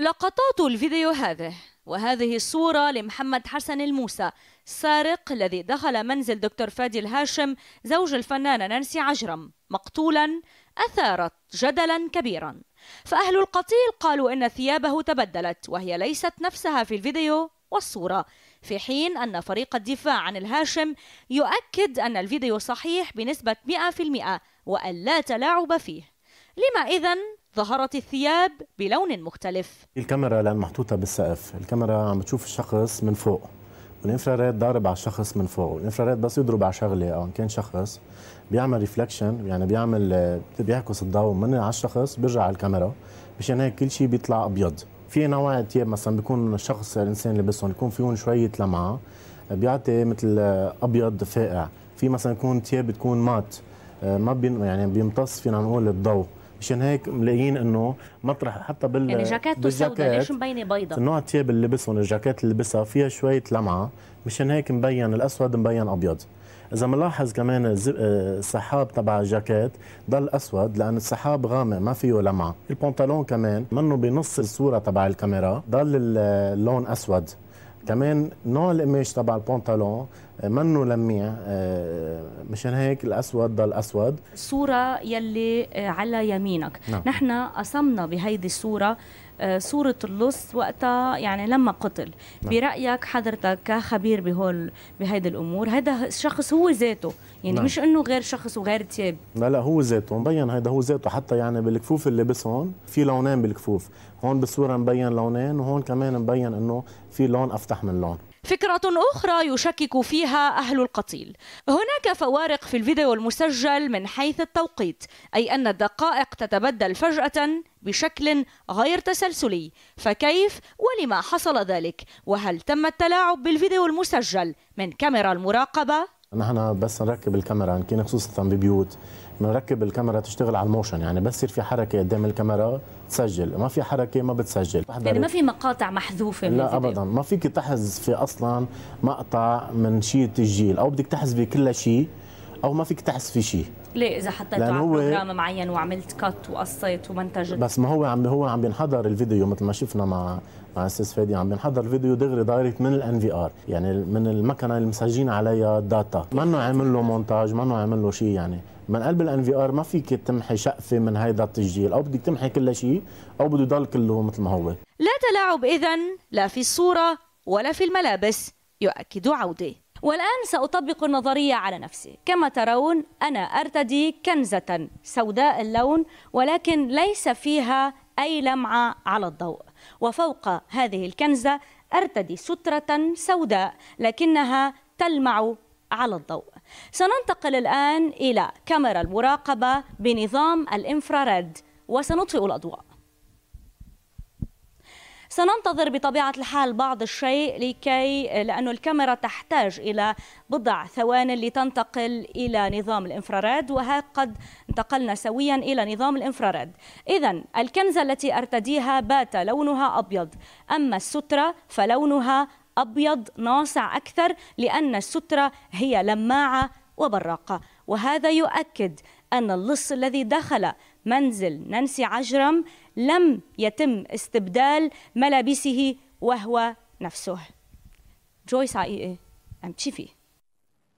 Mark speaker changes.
Speaker 1: لقطات الفيديو هذه وهذه الصورة لمحمد حسن الموسى سارق الذي دخل منزل دكتور فادي الهاشم زوج الفنانة نانسي عجرم مقتولا أثارت جدلا كبيرا فأهل القتيل قالوا إن ثيابه تبدلت وهي ليست نفسها في الفيديو والصورة في حين أن فريق الدفاع عن الهاشم يؤكد أن الفيديو صحيح بنسبة 100% وأن لا تلاعب فيه لما إذن ظهرت الثياب بلون مختلف
Speaker 2: الكاميرا لان محطوطه بالسقف الكاميرا عم بتشوف الشخص من فوق والانفراريد ضارب على الشخص من فوق والانفراريد بس يضرب على شغله او ان كان شخص بيعمل ريفلكشن يعني بيعمل آه، بيعكس الضوء من على الشخص بيرجع على الكاميرا مشان هيك كل شيء بيطلع ابيض في انواع ثياب مثلا بيكون الشخص الانسان لابسهم يكون فيهم شويه لمعه آه، بيعطي مثل آه، ابيض فاقع في مثلا يكون ثياب بتكون مات ما بين يعني بيمتص فينا نقول الضوء مشان هيك ملاقيين انه مطرح حتى بال يعني جاكيته سوداء ليش مبينه بيضاء؟ نوع الثياب اللي لبسهم الجاكيت اللي لبسها فيها شويه لمعه مشان هيك مبين الاسود مبين ابيض اذا ملاحظ كمان آه، السحاب تبع الجاكيت ضل اسود لان السحاب غامق ما فيه لمعه البنطلون كمان منه بنص الصوره تبع الكاميرا ضل اللون اسود كمان نوع القماش تبع البنطلون آه، منه لميع آه، مشان هيك الاسود ضل اسود
Speaker 1: الصوره يلي آه، على يمينك نعم. نحن قسمنا بهيدي الصوره صورة اللص وقتها يعني لما قتل نعم. برأيك حضرتك كخبير بهول بهيدي الأمور هذا الشخص هو ذاته يعني نعم. مش انه غير شخص وغير تياب
Speaker 2: لا لا هو ذاته مبين هيدا هو ذاته حتى يعني بالكفوف اللي لابسهم في لونين بالكفوف هون بالصوره مبين لونين وهون كمان مبين انه في لون افتح يستحمل لون
Speaker 1: فكرة أخرى يشكك فيها أهل القتيل هناك فوارق في الفيديو المسجل من حيث التوقيت أي أن الدقائق تتبدل فجأة بشكل غير تسلسلي فكيف ولما حصل ذلك وهل تم التلاعب بالفيديو المسجل من كاميرا المراقبة
Speaker 2: نحن بس نركب الكاميرا ان كان خصوصا ببيوت بنركب الكاميرا تشتغل على الموشن يعني بس يصير في حركه قدام الكاميرا تسجل ما في حركه ما بتسجل يعني ما في
Speaker 1: مقاطع محذوفه لا
Speaker 2: ابدا ما فيك تحذف في اصلا مقطع من شيء تسجيل او بدك تحذفي كل شيء او ما فيك تحذفي شيء
Speaker 1: ليه اذا حطيته على بروجرام معين وعملت كات وقصيت ومنتجت بس
Speaker 2: ما هو عم هو عم بينحضر الفيديو مثل ما شفنا مع مع استاذ فادي عم بينحضر الفيديو دغري دايركت من الان في ار يعني من المكنه اللي مسجلين عليها الداتا منه عامل له مونتاج منه عامل له شيء يعني من قلب الان في ار ما فيك تمحي شقفه من هيدا التسجيل او بدك تمحي كل شيء او بده يضل كله مثل ما هو
Speaker 1: لا تلاعب اذا لا في الصوره ولا في الملابس يؤكد عوده والآن سأطبق النظرية على نفسي كما ترون أنا أرتدي كنزة سوداء اللون ولكن ليس فيها أي لمعة على الضوء وفوق هذه الكنزة أرتدي سترة سوداء لكنها تلمع على الضوء سننتقل الآن إلى كاميرا المراقبة بنظام الإنفراريد وسنطفئ الأضواء سننتظر بطبيعة الحال بعض الشيء لكي لأن الكاميرا تحتاج إلى بضع ثوان لتنتقل إلى نظام الإنفراريد وها قد انتقلنا سويا إلى نظام الإنفراريد إذا الكنزة التي أرتديها بات لونها أبيض أما السترة فلونها أبيض ناصع أكثر لأن السترة هي لماعة وبراق وهذا يؤكد أن اللص الذي دخل منزل نانسي عجرم لم يتم استبدال ملابسه وهو نفسه جويس عقيقة أم تشي فيه